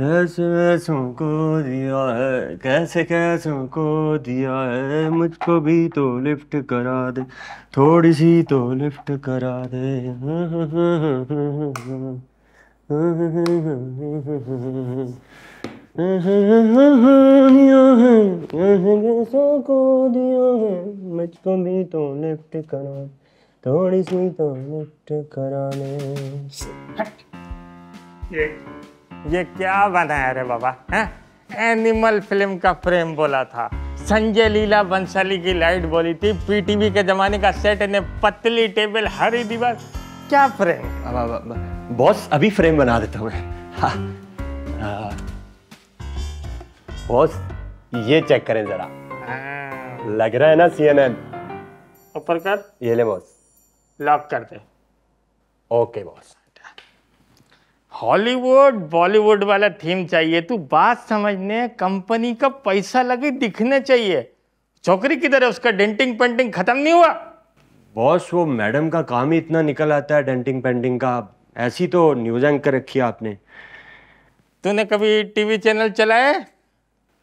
कैसे ऐसों को दिया है कैसे कैसों को दिया है मुझको भी तो लिफ्ट करा दे थोड़ी सी तो लिफ्ट करा दे कैसों को दिया है मुझको भी तो लिफ्ट करा दे थोड़ी सी तो लिफ्ट करा दे ये क्या बनाया रे बाबा है एनिमल फिल्म का फ्रेम बोला था संजय लीला बंसाली की लाइट बोली थी पीटीवी के जमाने का सेट ने पतली टेबल हरी दीवार क्या फ्रेम बॉस अभी फ्रेम बना देता हूँ बॉस हाँ। ये चेक करें जरा हाँ। लग रहा है ना सीएनएन ऊपर कर ये ले बॉस लॉक कर दे ओके बॉस हॉलीवुड बॉलीवुड वाला थीम चाहिए तू तो बात समझने कंपनी का पैसा लगे दिखने चाहिए चौकरी किधर है उसका डेंटिंग पेंटिंग खत्म नहीं हुआ बॉस वो मैडम का काम ही इतना निकल आता है डेंटिंग पेंटिंग का ऐसी तो न्यूज एंकर रखी आपने तूने कभी टीवी चैनल चलाया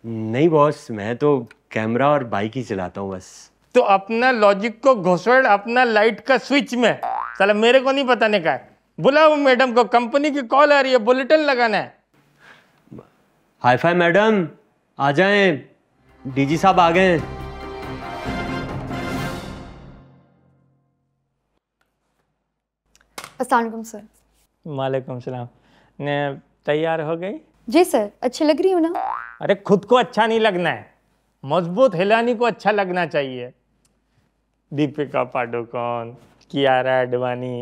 नहीं बॉस मैं तो कैमरा और बाइक ही चलाता हूँ बस तो अपना लॉजिक को घोसड़ अपना लाइट का स्विच में चलो मेरे को नहीं बताने का है बुलाओ मैडम को कंपनी की कॉल आ रही है बुलेटिन लगाना है हाई फाई मैडम आ डी डीजी साहब आ गए सर वालेकुम सलाम ने तैयार हो गई जी सर अच्छी लग रही हूँ ना अरे खुद को अच्छा नहीं लगना है मजबूत हिलानी को अच्छा लगना चाहिए दीपिका पाडुकोन कियारा आडवाणी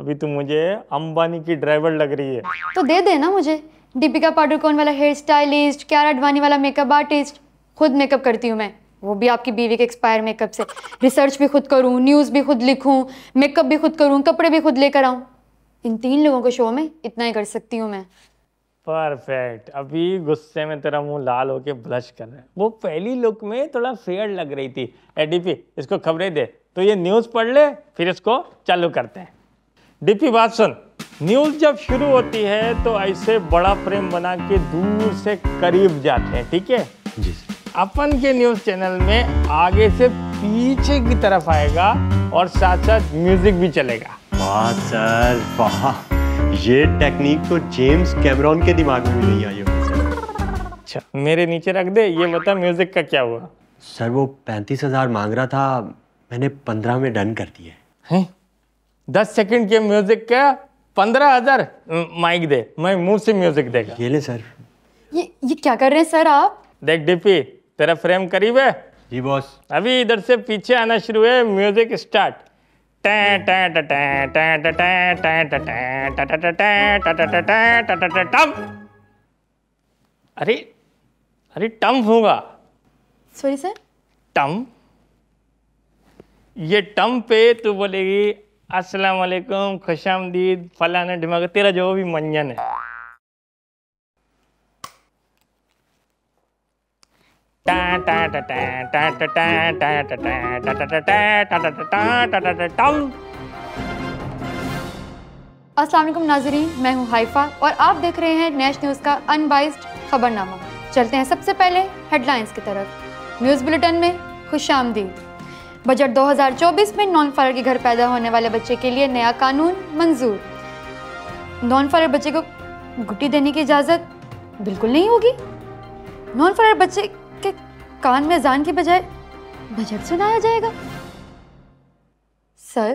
अभी तुम तो मुझे अंबानी की ड्राइवर लग रही है तो दे देना मुझे दीपिका पाडुकोन वाला हेयर स्टाइलिस्ट क्यारा अडवाणी वाला मेकअप आर्टिस्ट खुद मेकअप करती हूँ मैं वो भी आपकी बीवी के एक्सपायर मेकअप से रिसर्च भी खुद करूँ न्यूज़ भी खुद लिखूँ मेकअप भी खुद करूँ कपड़े भी खुद लेकर आऊँ इन तीन लोगों के शो में इतना ही कर सकती हूँ मैं परफेक्ट अभी गुस्से में तेरा मुंह लाल होके ब्लश कर रहा है वो पहली लुक में थोड़ा फेयर लग रही थी एडीपी इसको खबरें दे तो ये न्यूज़ पढ़ ले फिर इसको चालू करते हैं डीपी वासन न्यूज जब शुरू होती है तो ऐसे बड़ा फ्रेम बना के दूर से करीब जाते हैं ठीक है जी अपन के न्यूज चैनल में आगे से पीछे की तरफ आएगा और साथ साथ म्यूजिक भी चलेगा वाह सर वाह ये टेक्निक तो जेम्स कैमरॉन के दिमाग में भी नहीं आई अच्छा मेरे नीचे रख दे ये बता म्यूजिक का क्या हुआ सर वो पैंतीस हजार मांग रहा था मैंने पंद्रह में डन कर दिया है, है? दस सेकंड के म्यूजिक का पंद्रह हजार माइक दे मैं मुंह से म्यूजिक देगा ये ले सर ये ये क्या कर रहे हैं सर आप देख डीपी तेरा फ्रेम करीब है जी बॉस अभी इधर से पीछे आना शुरू है म्यूजिक स्टार्ट अरे अरे टम होगा सॉरी सर टम ये टम पे तू बोलेगी अस्सलाम वालेकुम खुशामदीद फलाने दिमाग तेरा जो भी मंजन है असलम नाजरीन मैं हूँ हाइफा और आप देख रहे हैं नेश न्यूज़ का अनबाइस्ड खबरनामा चलते हैं सबसे पहले हेडलाइंस की तरफ न्यूज़ बुलेटिन में खुश आमदीद बजट 2024 में नॉन फायर के घर पैदा होने वाले बच्चे के लिए नया कानून मंजूर नॉन फायर बच्चे को गुटी देने की इजाज़त बिल्कुल नहीं होगी नॉन फायर बच्चे के कान में जान के बजाय बजट सुनाया जाएगा सर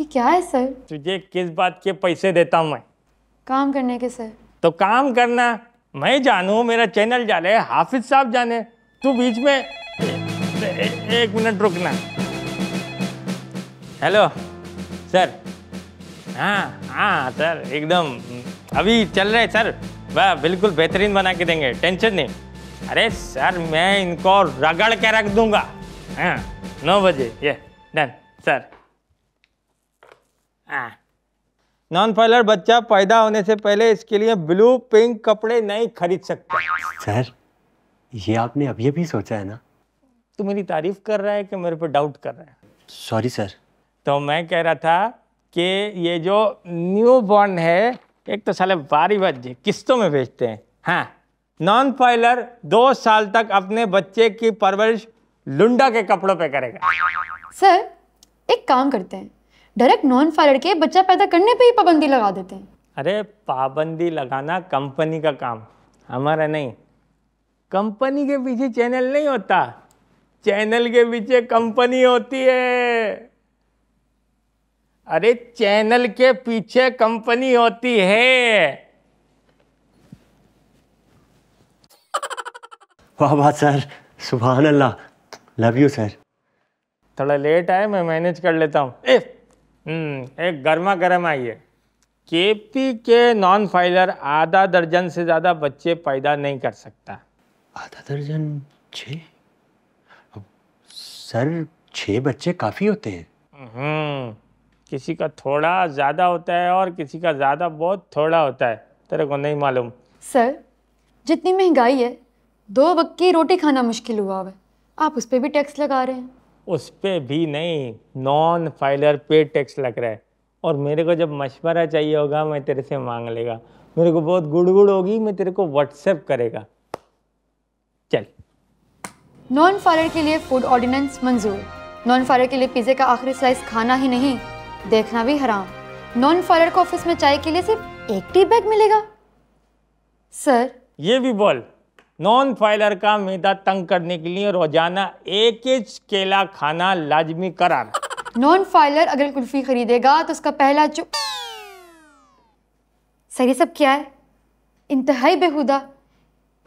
ये क्या है सर तुझे किस बात के पैसे देता हूँ मैं काम करने के सर तो काम करना मैं जानू मेरा चैनल जाने हाफिज साहब जाने तू बीच में एक मिनट रुकना हेलो सर हाँ हाँ सर एकदम अभी चल रहे सर वाह बिल्कुल बेहतरीन बना के देंगे टेंशन नहीं अरे सर मैं इनको रगड़ के रख दूंगा हाँ नौ बजे ये डन सर हाँ नॉन पॉलर बच्चा पैदा होने से पहले इसके लिए ब्लू पिंक कपड़े नहीं खरीद सकता सर ये आपने अभी अभी सोचा है ना तू मेरी तारीफ कर रहा है कि मेरे पे डाउट कर रहा है सॉरी सर तो मैं कह रहा था कि ये जो न्यू बॉन्ड है एक तो साले बारी बच्चे किस्तों में बेचते हैं हाँ नॉन पायलर दो साल तक अपने बच्चे की परवरिश लुंडा के कपड़ों पे करेगा सर एक काम करते हैं डायरेक्ट नॉन फायलर के बच्चा पैदा करने पे ही पाबंदी लगा देते हैं अरे पाबंदी लगाना कंपनी का काम हमारा नहीं कंपनी के पीछे चैनल नहीं होता चैनल के पीछे कंपनी होती है अरे चैनल के पीछे कंपनी होती है वाह वाह सर सुबह अल्लाह लव यू सर थोड़ा लेट आए मैं मैनेज कर लेता हूँ हम्म, एक गर्मा गर्म आइए के के नॉन फाइलर आधा दर्जन से ज़्यादा बच्चे पैदा नहीं कर सकता आधा दर्जन छः सर छः बच्चे काफ़ी होते हैं हम्म, किसी का थोड़ा ज़्यादा होता है और किसी का ज़्यादा बहुत थोड़ा होता है तेरे को नहीं मालूम सर जितनी महंगाई है दो वक्त की रोटी खाना मुश्किल हुआ है आप उस पर भी टैक्स लगा रहे हैं उस पर भी नहीं नॉन फाइलर पे टैक्स लग रहा है और मेरे को जब मशवरा चाहिए होगा मैं तेरे से मांग लेगा मेरे को बहुत गुड़गुड़ होगी मैं तेरे को व्हाट्सएप करेगा नॉन फायर के लिए फूड ऑर्डिनेंस मंजूर नॉन फायर के लिए पिज्जे का आखिरी स्लाइस खाना ही नहीं देखना भी हराम नॉन फायर को ऑफिस में चाय के लिए सिर्फ एक टी बैग मिलेगा सर ये भी बोल नॉन फाइलर का मैदा तंग करने के लिए रोजाना एक इंच केला खाना लाजमी करार नॉन फाइलर अगर कुल्फी खरीदेगा तो उसका पहला चुप सर ये सब क्या है इंतहाई बेहुदा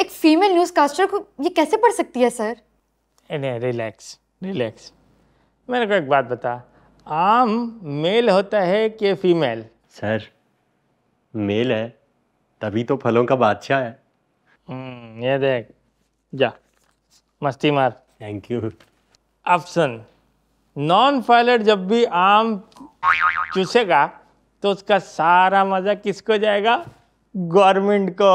एक फीमेल न्यूज़कास्टर को ये कैसे पढ़ सकती है सर नहीं रिलैक्स रिलैक्स मेरे को एक बात बता आम मेल होता है कि फीमेल सर मेल है तभी तो फलों का बादशाह है हम्म, ये देख जा मस्ती मार थैंक यू अब सुन नॉन पायलट जब भी आम चूसेगा तो उसका सारा मजा किसको जाएगा गवर्नमेंट को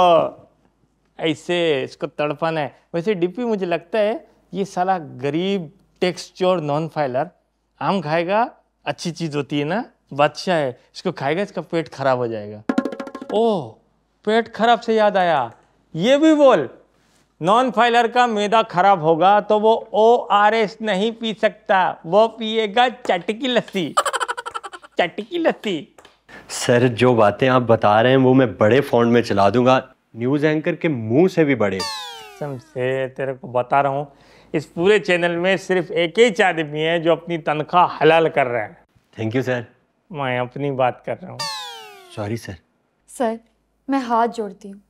ऐसे इसको तड़पाना है वैसे डीपी मुझे लगता है ये साला गरीब टेक्सचर नॉन फाइलर आम खाएगा अच्छी चीज़ होती है ना बादशाह है इसको खाएगा इसका पेट खराब हो जाएगा ओह पेट खराब से याद आया ये भी बोल नॉन फाइलर का मैदा खराब होगा तो वो ओ आर एस नहीं पी सकता वो पिएगा चटकी लस्सी चटकी लस्सी सर जो बातें आप बता रहे हैं वो मैं बड़े फोन में चला दूंगा न्यूज एंकर के मुंह से भी बड़े से तेरे को बता रहा हूँ इस पूरे चैनल में सिर्फ एक ही आदमी है जो अपनी तनख्वाह हलाल कर रहे हैं थैंक यू सर मैं अपनी बात कर रहा हूँ सॉरी सर सर मैं हाथ जोड़ती हूँ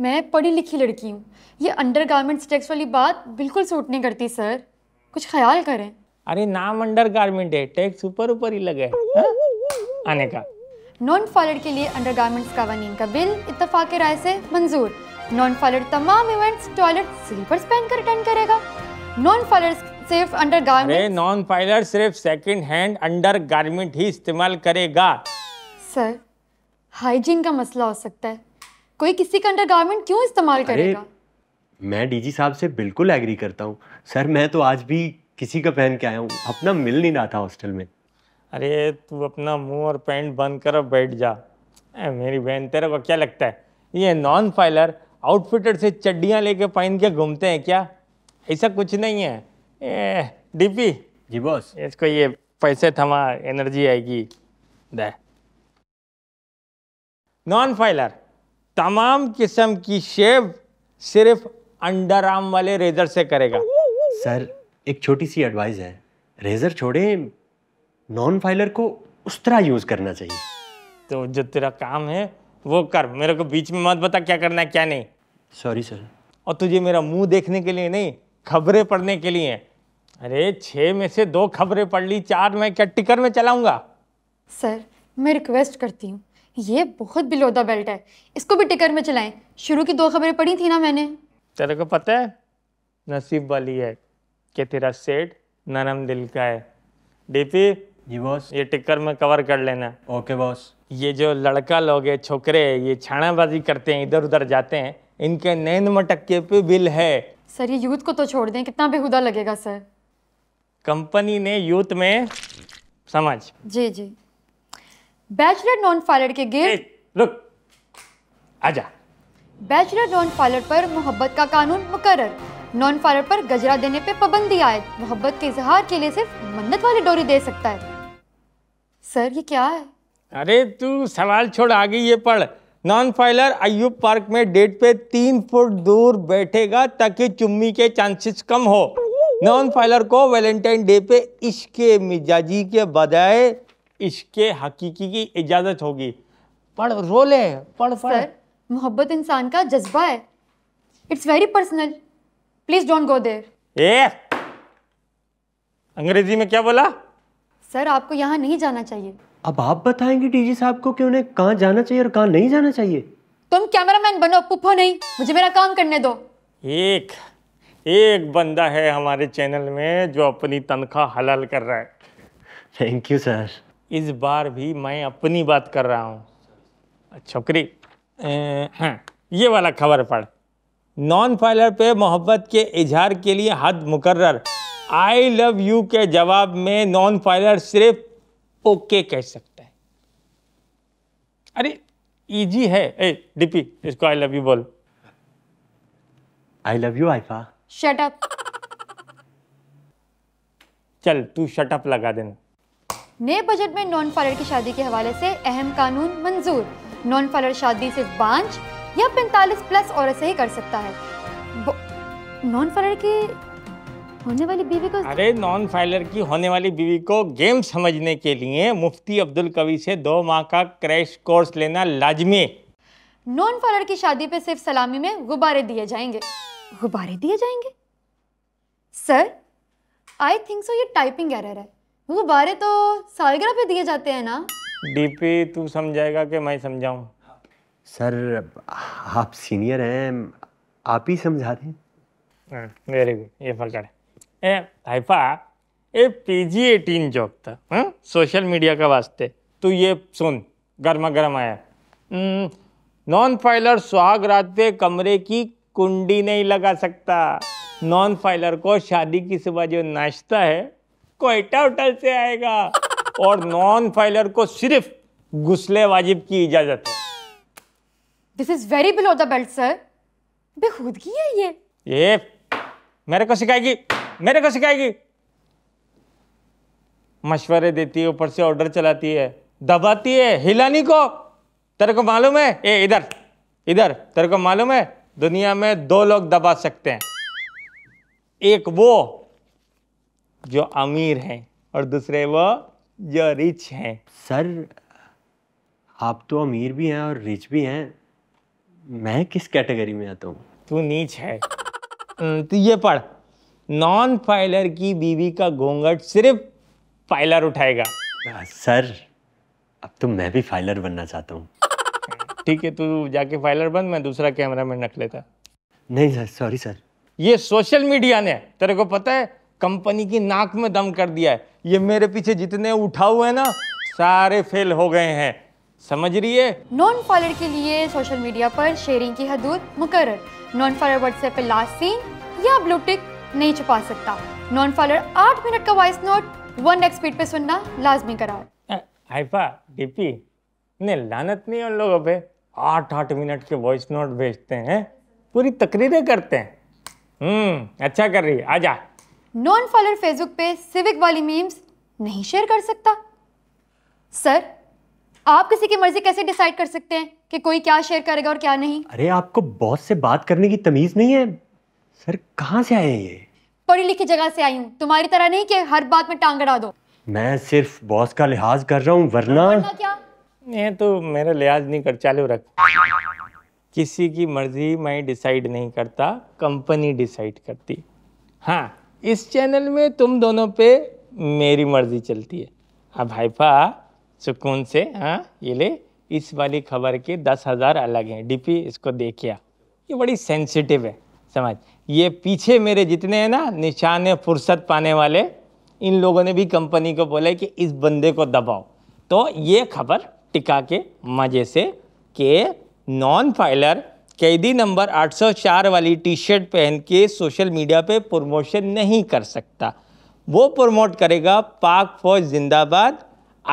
मैं पढ़ी लिखी लड़की हूँ ये अंडर गारमेंट्स टैक्स वाली बात बिल्कुल सूट नहीं करती सर कुछ ख्याल करें अरे नाम अंडर गारमेंट है टैक्स ऊपर ऊपर ही लगे हाँ? आने का नॉन फॉलड के लिए अंडर का वनीन का बिल इतफाक राय से मंजूर नॉन फॉलड तमाम इवेंट्स टॉयलेट स्लीपर्स पहनकर अटेंड करेगा नॉन फॉलर्स सिर्फ अंडर गारमेंट नॉन फाइलर सिर्फ सेकंड हैंड अंडर गारमेंट ही इस्तेमाल करेगा सर हाइजीन का मसला हो सकता है कोई किसी का अंडर गारमेंट क्यों इस्तेमाल करेगा मैं डीजी साहब से बिल्कुल एग्री करता हूँ सर मैं तो आज भी किसी का पहन के आया हूँ अपना मिल नहीं रहा था हॉस्टल में अरे तू अपना मुंह और पैंट बंद कर बैठ जा ए, मेरी बहन तेरे को क्या लगता है ये नॉन फाइलर आउटफिटर से चड्डियाँ लेके पहन के घूमते हैं क्या ऐसा कुछ नहीं है ए, डीपी जी बॉस इसको ये पैसे थमा एनर्जी आएगी दे नॉन फाइलर तमाम किस्म की शेव सिर्फ अंडर आर्म वाले रेजर से करेगा सर एक छोटी सी एडवाइस है रेजर छोड़े नॉन फाइलर को उस तरह यूज करना चाहिए तो जो तेरा काम है वो कर मेरे को बीच में मत बता क्या करना है क्या नहीं सॉरी सर और तुझे मेरा मुंह देखने के लिए नहीं खबरें पढ़ने के लिए अरे छह में से दो खबरें पढ़ ली चार मैं क्या टिकर में चलाऊंगा सर मैं रिक्वेस्ट करती हूँ ये बहुत बिलो द बेल्ट है इसको भी टिकर में चलाएं शुरू की दो खबरें पढ़ी थी ना मैंने तेरे को पता है नसीब वाली है कि तेरा सेठ नरम दिल का है डीपी जी बॉस ये टिक्कर में कवर कर लेना ओके बॉस ये जो लड़का लोग है छोकरे ये छाणाबाजी करते हैं इधर उधर जाते हैं इनके नैन मटक्के पे बिल है सर ये यूथ को तो छोड़ दें कितना बेहुदा लगेगा सर कंपनी ने यूथ में समझ जी जी बैचलर नॉन फाइलर के गेट रुक आजा बैचलर नॉन फाइलर पर मोहब्बत का कानून मुकर नॉन फाइलर पर गजरा देने पे पाबंदी आए मोहब्बत के इजहार के लिए सिर्फ मन्नत वाली डोरी दे सकता है सर ये क्या है अरे तू सवाल छोड़ आगे ये पढ़ नॉन फाइलर अयुब पार्क में डेट पे तीन फुट दूर बैठेगा ताकि चुम्मी के चांसेस कम हो नॉन फाइलर को वैलेंटाइन डे पे इसके मिजाजी के बजाय इसके हकीकी की इजाज़त होगी पढ़ रोले पढ़ पढ़ मोहब्बत इंसान का जज्बा है it's very personal please don't go there a अंग्रेजी में क्या बोला सर आपको यहाँ नहीं जाना चाहिए अब आप बताएंगे डीजी साहब को कि उन्हें कहाँ जाना चाहिए और कहाँ नहीं जाना चाहिए तुम कैमरामैन बनो पुप्पो नहीं मुझे मेरा काम करने दो एक एक बंदा है हमारे चैनल में जो अपनी तनख्वाह हलाल कर रहा है थैंक यू सर इस बार भी मैं अपनी बात कर रहा हूँ छोकरी अच्छा, हाँ ये वाला खबर पढ़ नॉन फाइलर पे मोहब्बत के इजहार के लिए हद मुकर्र आई लव यू के जवाब में नॉन फाइलर सिर्फ ओके कह सकता है अरे इजी है ए डीपी इसको आई लव यू बोल आई लव यू आईफा शट अप चल तू शट अप लगा देना नए बजट में नॉन फाइलर की शादी के हवाले से अहम कानून मंजूर नॉन फाइलर शादी सिर्फ पाँच या पैंतालीस प्लस औरत से ही कर सकता है नॉन फाइलर की होने वाली बीवी को अरे नॉन फाइलर की होने वाली बीवी को गेम समझने के लिए मुफ्ती अब्दुल कवि से दो माह का क्रैश कोर्स लेना लाजमी नॉन फाइलर की शादी पे सिर्फ सलामी में गुब्बारे दिए जाएंगे गुब्बारे दिए जाएंगे सर आई थिंक सो ये टाइपिंग एरर है गुब्बारे तो सालगिरह पे दिए जाते हैं ना डीपी तू समझाएगा कि मैं समझाऊं सर आप सीनियर हैं आप ही समझा दें वेरी गुड ये पकड़ हाइफा A P G eighteen job था हाँ सोशल मीडिया का वास्ते तो ये सुन गर्मा गर्म आया नॉन हम्म, फाइलर सुहाग रात पे कमरे की कुंडी नहीं लगा सकता नॉन फाइलर को शादी की सुबह जो नाश्ता है कोयटा होटल से आएगा और नॉन फाइलर को सिर्फ गुस्ले वाजिब की इजाजत है this is very below the belt sir बेखुदगी है ये ये मेरे को सिखाएगी मेरे को सिखाएगी मशवरे देती है ऊपर से ऑर्डर चलाती है दबाती है हिलानी को तेरे को मालूम है ए इधर इधर तेरे को मालूम है दुनिया में दो लोग दबा सकते हैं एक वो जो अमीर हैं और दूसरे वो जो रिच हैं सर आप तो अमीर भी हैं और रिच भी हैं मैं किस कैटेगरी में आता हूँ तू नीच है हम्म, तू तो ये पढ़ नॉन फाइलर की बीवी का घोंघट सिर्फ फाइलर उठाएगा सर अब तो मैं भी फाइलर बनना चाहता हूँ ठीक है तू जाके फाइलर बन मैं दूसरा कैमरा में रख लेता नहीं सर सॉरी सर ये सोशल मीडिया ने तेरे को पता है कंपनी की नाक में दम कर दिया है ये मेरे पीछे जितने उठा हुए हैं ना सारे फेल हो गए हैं समझ रही है नॉन फॉलोअर के लिए सोशल मीडिया पर शेयरिंग की हदूद मुकर नॉन फॉलोअर व्हाट्सएप पे लास्ट सीन या ब्लूटिक नहीं छुपा सकता नॉन फॉलर आठ मिनट का voice note one x speed पे सुनना लाजमी कराओ हाइफा डीपी ने लानत नहीं उन लोगों पे आठ आठ मिनट के वॉइस नोट भेजते हैं पूरी तकरीरें करते हैं हम्म अच्छा कर रही आजा नॉन फॉलर फेसबुक पे सिविक वाली मीम्स नहीं शेयर कर सकता सर आप किसी की मर्जी कैसे डिसाइड कर सकते हैं कि कोई क्या शेयर करेगा और क्या नहीं अरे आपको बॉस से बात करने की तमीज नहीं है सर कहाँ से आए हैं ये पढ़ी लिखी जगह से आई हूँ तुम्हारी तरह नहीं कि हर बात में टांग अड़ा दो मैं सिर्फ बॉस का लिहाज कर रहा हूँ वरना क्या तो मेरा लिहाज नहीं कर चालू रख किसी की मर्जी मैं डिसाइड नहीं करता कंपनी डिसाइड करती हाँ इस चैनल में तुम दोनों पे मेरी मर्जी चलती है अब पा सुकून से हाँ ये ले इस वाली खबर के दस हज़ार अलग हैं डीपी इसको देखिया ये बड़ी सेंसिटिव है समझ ये पीछे मेरे जितने हैं ना निशान फुर्सत पाने वाले इन लोगों ने भी कंपनी को बोला कि इस बंदे को दबाओ तो ये खबर टिका के मज़े से के नॉन फाइलर कैदी नंबर 804 वाली टी शर्ट पहन के सोशल मीडिया पे प्रमोशन नहीं कर सकता वो प्रमोट करेगा पाक फौज जिंदाबाद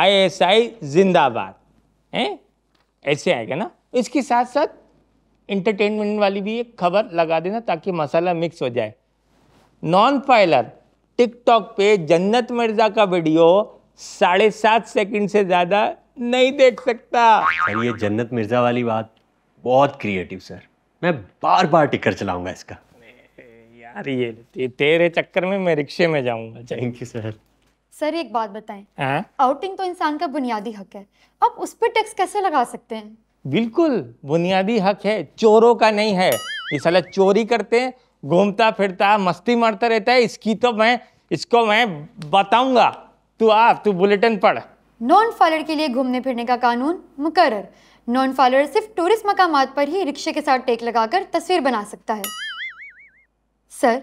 आईएसआई जिंदाबाद हैं ऐसे आएगा ना इसके साथ साथ इंटरटेनमेंट वाली भी एक खबर लगा देना ताकि मसाला मिक्स हो जाए नॉन फाइलर टिकटॉक पे जन्नत मिर्जा का वीडियो साढ़े सात सेकेंड से ज़्यादा नहीं देख सकता सर ये जन्नत मिर्जा वाली बात बहुत क्रिएटिव सर मैं बार बार टिकर चलाऊंगा इसका यार ये ते, तेरे चक्कर में मैं रिक्शे में जाऊंगा थैंक यू सर सर एक बात बताएं आउटिंग हाँ? तो इंसान का बुनियादी हक है अब उस पर टैक्स कैसे लगा सकते हैं बिल्कुल बुनियादी हक है चोरों का नहीं है ये साला चोरी करते हैं घूमता फिरता मस्ती मारता रहता है इसकी तो मैं इसको मैं बताऊंगा तू आ तू बुलेटिन पढ़ नॉन फॉलर के लिए घूमने फिरने का कानून मुकर नॉन फॉलर सिर्फ टूरिस्ट मकाम पर ही रिक्शे के साथ टेक लगाकर तस्वीर बना सकता है सर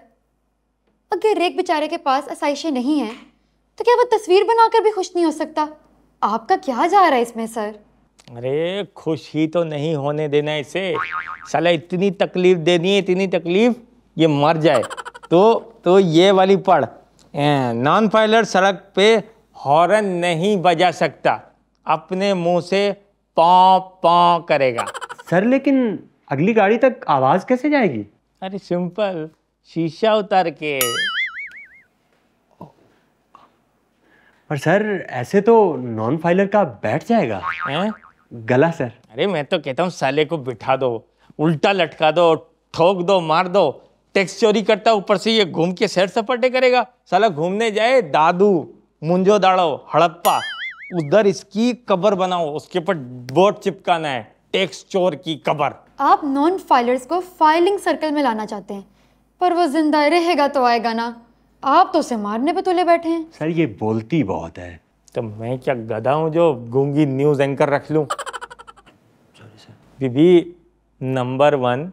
अगर रेक बेचारे के पास आसाइशें नहीं हैं तो क्या वो तस्वीर बनाकर भी खुश नहीं हो सकता आपका क्या जा रहा है इसमें सर अरे खुश ही तो नहीं होने देना इसे साला इतनी तकलीफ देनी है इतनी तकलीफ ये मर जाए तो तो ये वाली पढ़ नॉन पायलट सड़क पे हॉर्न नहीं बजा सकता अपने मुंह से पाँ पाँ करेगा सर लेकिन अगली गाड़ी तक आवाज़ कैसे जाएगी अरे सिंपल शीशा उतार के पर सर ऐसे तो नॉन फाइलर का बैठ जाएगा हैं गला सर अरे मैं तो कहता हूँ साले को बिठा दो उल्टा लटका दो ठोक दो मार दो टैक्स चोरी करता ऊपर से ये घूम के सैर सपाटे करेगा साला घूमने जाए दादू मुंजो दाड़ो हड़प्पा उधर इसकी कबर बनाओ उसके ऊपर बोर्ड चिपकाना है टैक्स चोर की कबर आप नॉन फाइलर्स को फाइलिंग सर्कल में लाना चाहते हैं पर वो जिंदा रहेगा तो आएगा ना आप तो उसे मारने पे तुले बैठे हैं सर ये बोलती बहुत है तो मैं क्या गधा हूँ जो गूंगी न्यूज़ एंकर रख लूँ बीबी नंबर वन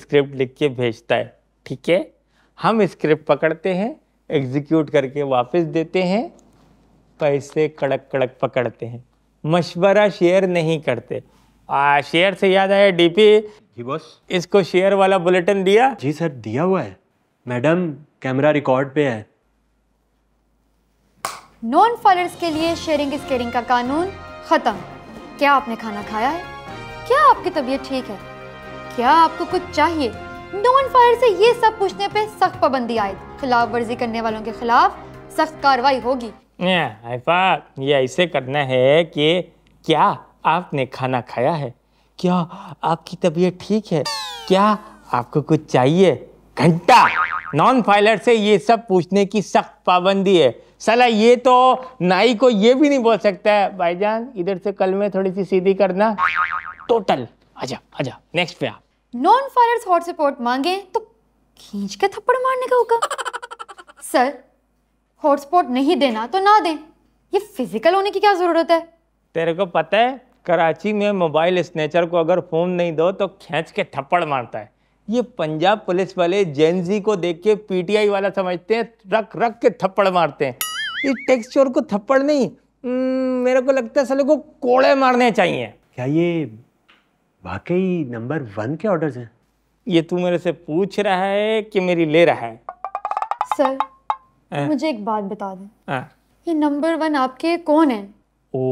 स्क्रिप्ट लिख के भेजता है ठीक है हम स्क्रिप्ट पकड़ते हैं एग्जीक्यूट करके वापस देते हैं पैसे कड़क कड़क पकड़ते हैं मशवरा शेयर नहीं करते आ, शेयर से याद आया डीपी जी बॉस इसको शेयर वाला बुलेटिन दिया जी सर दिया हुआ है मैडम कैमरा रिकॉर्ड पे है नॉन फॉलर्स के लिए शेयरिंग इज केयरिंग का कानून ख़त्म क्या आपने खाना खाया है क्या आपकी तबीयत ठीक है क्या आपको कुछ चाहिए नॉन फॉलर से ये सब पूछने पे सख्त पाबंदी आए खिलाफ वर्जी करने वालों के खिलाफ सख्त कार्रवाई होगी ये ऐसे करना है कि क्या आपने खाना खाया है क्या आपकी तबीयत ठीक है क्या आपको कुछ चाहिए घंटा नॉन फाइलर से ये सब पूछने की सख्त पाबंदी है साला ये तो नाई को ये भी नहीं बोल सकता है भाईजान इधर से कल में थोड़ी सी सीधी करना टोटल आजा आजा नेक्स्ट पे आप नॉन फायर हॉट सपोर्ट मांगे तो खींच के थप्पड़ मारने का होगा सर हॉट सपोर्ट नहीं देना तो ना दे ये फिजिकल होने की क्या जरूरत है तेरे को पता है कराची में मोबाइल स्नेचर को अगर फोन नहीं दो तो खींच के थप्पड़ मारता है ये पंजाब पुलिस वाले जेनजी को देख के पीटीआई वाला समझते हैं रख रख के थप्पड़ मारते हैं ये टैक्स चोर को थप्पड़ नहीं हम्म, मेरे को लगता है साले को कोड़े मारने चाहिए क्या ये वाकई नंबर वन के ऑर्डर्स हैं ये तू मेरे से पूछ रहा है कि मेरी ले रहा है सर आ? मुझे एक बात बता दें ये नंबर वन आपके कौन है ओ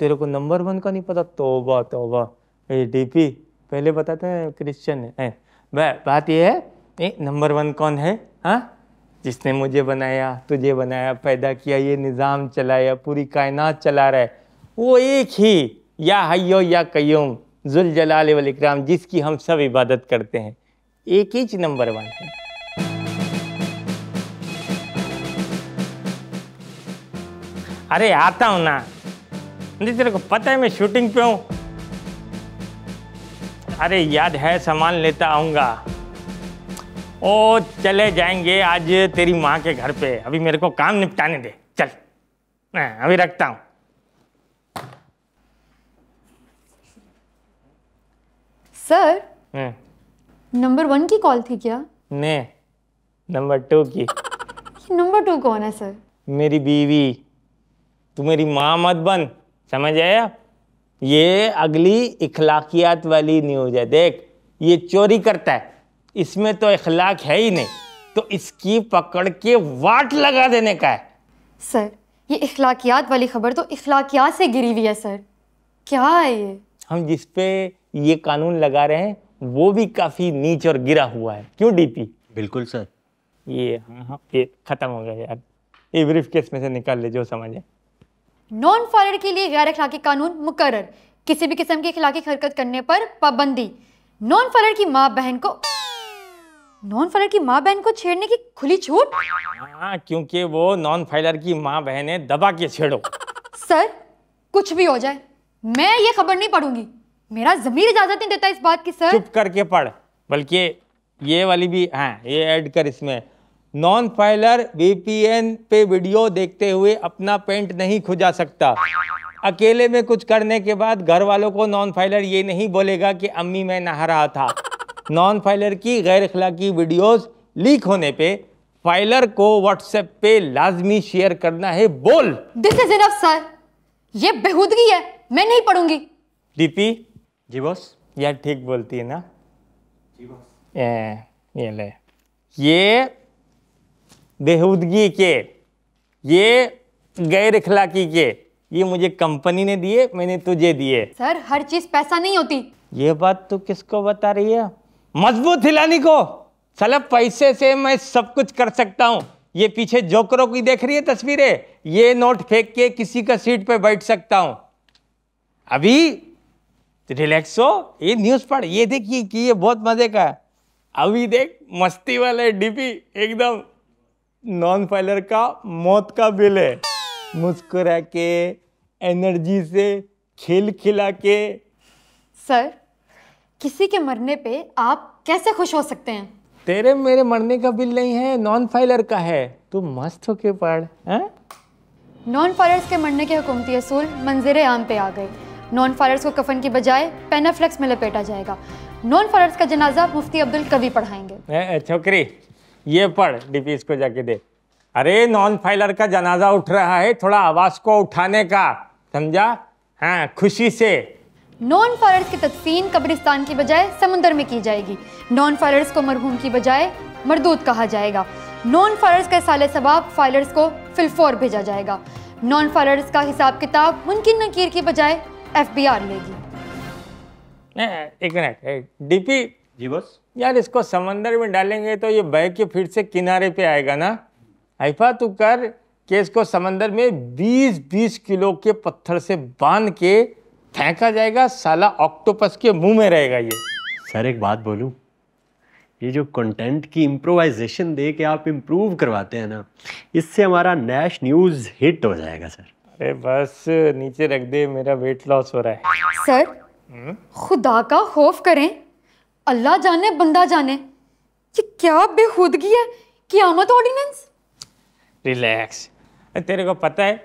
तेरे को नंबर वन का नहीं पता तोबा तोबा ये डीपी पहले बताते हैं क्रिश्चियन है। बात ये है नंबर वन कौन है हाँ जिसने मुझे बनाया तुझे बनाया पैदा किया ये निज़ाम चलाया पूरी कायनात चला रहा है वो एक ही या हयो या कयूम जुल जलाल वल इकराम जिसकी हम सब इबादत करते हैं एक ही नंबर वन है अरे आता हूं ना नहीं तेरे को पता है मैं शूटिंग पे हूँ अरे याद है सामान लेता आऊंगा ओ चले जाएंगे आज तेरी माँ के घर पे अभी मेरे को काम निपटाने दे चल मैं अभी रखता हूँ सर हम्म। नंबर वन की कॉल थी क्या नहीं नंबर टू की नंबर टू कौन है सर मेरी बीवी तू मेरी माँ मत बन समझ आया ये अगली इखलाकियात वाली न्यूज है देख ये चोरी करता है इसमें तो इखलाक है ही नहीं तो इसकी पकड़ के वाट लगा देने का है सर ये इखलाकियात वाली खबर तो इखलाकियात से गिरी हुई है सर क्या है ये हम जिस पे ये कानून लगा रहे हैं वो भी काफ़ी नीच और गिरा हुआ है क्यों डीपी बिल्कुल सर ये हाँ हाँ ये ख़त्म हो गया यार ये ब्रीफ केस में से निकाल ले जो समझे नॉन फॉरर के लिए गैर अखलाकी कानून मुकर किसी भी किस्म की खिलाकी हरकत करने पर पाबंदी नॉन फॉरर की माँ बहन को नॉन फाइलर की माँ बहन को छेड़ने की खुली छूट हाँ, क्योंकि वो नॉन फाइलर की माँ है दबा के छेड़ो सर कुछ भी हो जाए मैं ये खबर नहीं पढ़ूंगी मेरा जमीर इजाजत नहीं देता इस बात की सर चुप करके पढ़ बल्कि ये वाली भी हाँ ये ऐड कर इसमें नॉन फाइलर वीपीएन पे वीडियो देखते हुए अपना पेंट नहीं खुजा सकता अकेले में कुछ करने के बाद घर वालों को नॉन फाइलर ये नहीं बोलेगा कि अम्मी मैं नहा रहा था नॉन फाइलर की गैर अखलाकी वीडियोस लीक होने पे फाइलर को व्हाट्सएप पे लाजमी शेयर करना है बोल दिस इज इनफ सर ये बेहूदगी है मैं नहीं पढ़ूंगी डीपी जी बॉस यार ठीक बोलती है ना जी बॉस ए, ये ले ये बेहूदगी के ये गैर अखलाकी के ये मुझे कंपनी ने दिए मैंने तुझे दिए सर हर चीज पैसा नहीं होती ये बात तू किसको बता रही है मजबूत हिलानी को सला पैसे से मैं सब कुछ कर सकता हूँ ये पीछे जोकरों की देख रही है तस्वीरें ये नोट फेंक के किसी का सीट पे बैठ सकता हूँ अभी रिलैक्स हो ये न्यूज़ पढ़ ये देखिए कि ये बहुत मज़े का है अभी देख मस्ती वाले डीपी एकदम नॉन फाइलर का मौत का बिल है मुस्कुरा के एनर्जी से खिल खिला के सर किसी के मरने पे आप कैसे खुश हो सकते हैं तेरे मेरे मरने का बिल नहीं है नॉन फाइलर का है तू मस्त हो के पढ़ नॉन फाइलर्स के मरने के हुकूमती असूल मंजिर आम पे आ गए नॉन फाइलर्स को कफन की बजाय पेनाफ्लेक्स में लपेटा जाएगा नॉन फाइलर्स का जनाजा मुफ्ती अब्दुल कवि पढ़ाएंगे छोकरी ये पढ़ डिपीज को जाके दे अरे नॉन फाइलर का जनाजा उठ रहा है थोड़ा आवाज को उठाने का समझा हाँ खुशी से नॉन फायरर्स की तदफीन कब्रिस्तान की बजाय समुंदर में की जाएगी नॉन फायरर्स को मरहूम की बजाय मरदूत कहा जाएगा नॉन फायरर्स का साल सवाब फायलर्स को फिलफोर भेजा जाएगा नॉन फायलर्स का हिसाब किताब मुनकिन नकीर की बजाय एफ बी आर लेगी एक मिनट डीपी जी बस यार इसको समंदर में डालेंगे तो ये बह के फिर से किनारे पे आएगा ना हिफा तू कर के इसको समंदर में 20-20 किलो के पत्थर से बांध के फेंका जाएगा साला ऑक्टोपस के मुंह में रहेगा ये सर एक बात बोलूं ये जो कंटेंट की इम्प्रोवाइजेशन दे के आप इम्प्रूव करवाते हैं ना इससे हमारा नेश न्यूज़ हिट हो जाएगा सर अरे बस नीचे रख दे मेरा वेट लॉस हो रहा है सर हम्म? खुदा का खौफ करें अल्लाह जाने बंदा जाने ये क्या बेहूदगी है क्या ऑर्डिनेंस रिलैक्स तेरे को पता है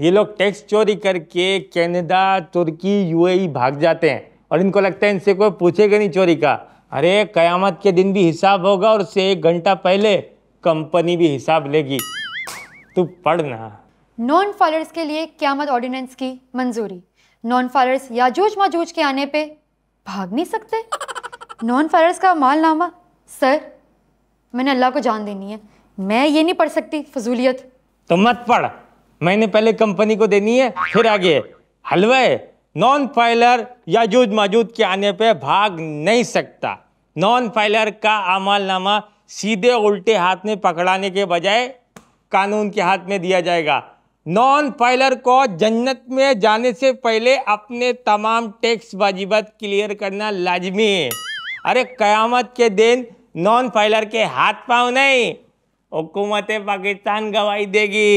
ये लोग टैक्स चोरी करके कनाडा तुर्की यूएई भाग जाते हैं और इनको लगता है इनसे कोई पूछेगा नहीं चोरी का अरे क़यामत के दिन भी हिसाब होगा और उससे एक घंटा पहले कंपनी भी हिसाब लेगी तू पढ़ना नॉन फॉलर्स के लिए क्यामत ऑर्डिनेंस की मंजूरी नॉन या याजूज माजूज के आने पे भाग नहीं सकते नॉन फॉलर्स का मालनामा सर मैंने अल्लाह को जान देनी है मैं ये नहीं पढ़ सकती फजूलियत तो मत पढ़ मैंने पहले कंपनी को देनी है फिर आगे हलवे नॉन फाइलर याजूद माजूद के आने पे भाग नहीं सकता नॉन फाइलर का अमलनामा सीधे उल्टे हाथ में पकड़ाने के बजाय कानून के हाथ में दिया जाएगा नॉन फाइलर को जन्नत में जाने से पहले अपने तमाम टैक्स वाजिबत क्लियर करना लाजमी है अरे क़यामत के दिन नॉन फाइलर के हाथ पाँव नहीं हुकूमत पाकिस्तान गवाही देगी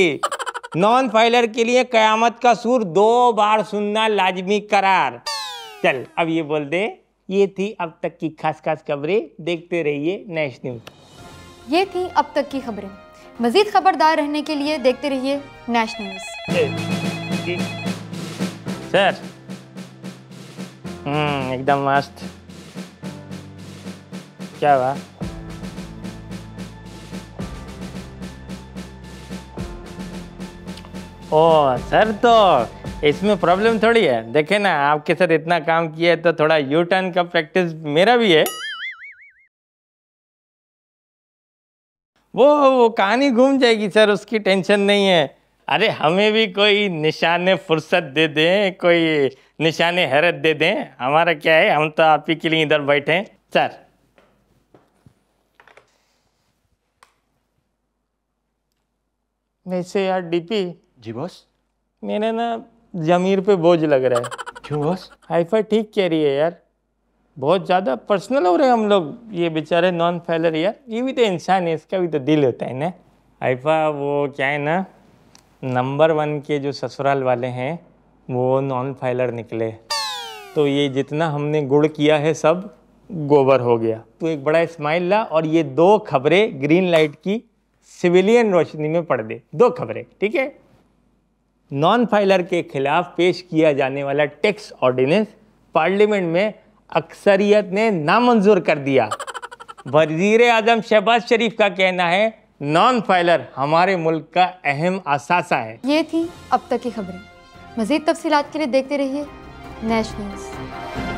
नॉन फाइलर के लिए कयामत का सुर दो बार सुनना लाजमी करार चल अब ये बोल दे ये थी अब तक की खास खास खबरें देखते रहिए नेक्स्ट न्यूज ये थी अब तक की खबरें मजीद खबरदार रहने के लिए देखते रहिए नेक्स्ट न्यूज सर हम्म, एकदम मस्त क्या हुआ ओ सर तो इसमें प्रॉब्लम थोड़ी है देखे ना आपके साथ इतना काम किया है तो थोड़ा यू टर्न का प्रैक्टिस मेरा भी है वो वो कहानी घूम जाएगी सर उसकी टेंशन नहीं है अरे हमें भी कोई निशान फुर्सत दे दें कोई निशान हैरत दे दें हमारा क्या है हम तो आप ही के लिए इधर बैठे हैं सर वैसे यार डीपी जी बॉस मेरा ना जमीर पे बोझ लग रहा है क्यों बॉस हाईफा ठीक कह रही है यार बहुत ज़्यादा पर्सनल हो रहे हैं हम लोग ये बेचारे नॉन फैलर यार ये भी तो इंसान है इसका भी तो दिल होता है ना हाइफा वो क्या है ना नंबर वन के जो ससुराल वाले हैं वो नॉन फाइलर निकले तो ये जितना हमने गुड़ किया है सब गोबर हो गया तो एक बड़ा स्माइल ला और ये दो खबरें ग्रीन लाइट की सिविलियन रोशनी में पड़ दे दो खबरें ठीक है नॉन फाइलर के खिलाफ पेश किया जाने वाला टैक्स ऑर्डिनेंस पार्लियामेंट में अक्सरियत ने नामंजूर कर दिया वजीर आजम शहबाज शरीफ का कहना है नॉन फाइलर हमारे मुल्क का अहम असासा है ये थी अब तक की खबरें मजीद तफसी के लिए देखते रहिए नेशनल्स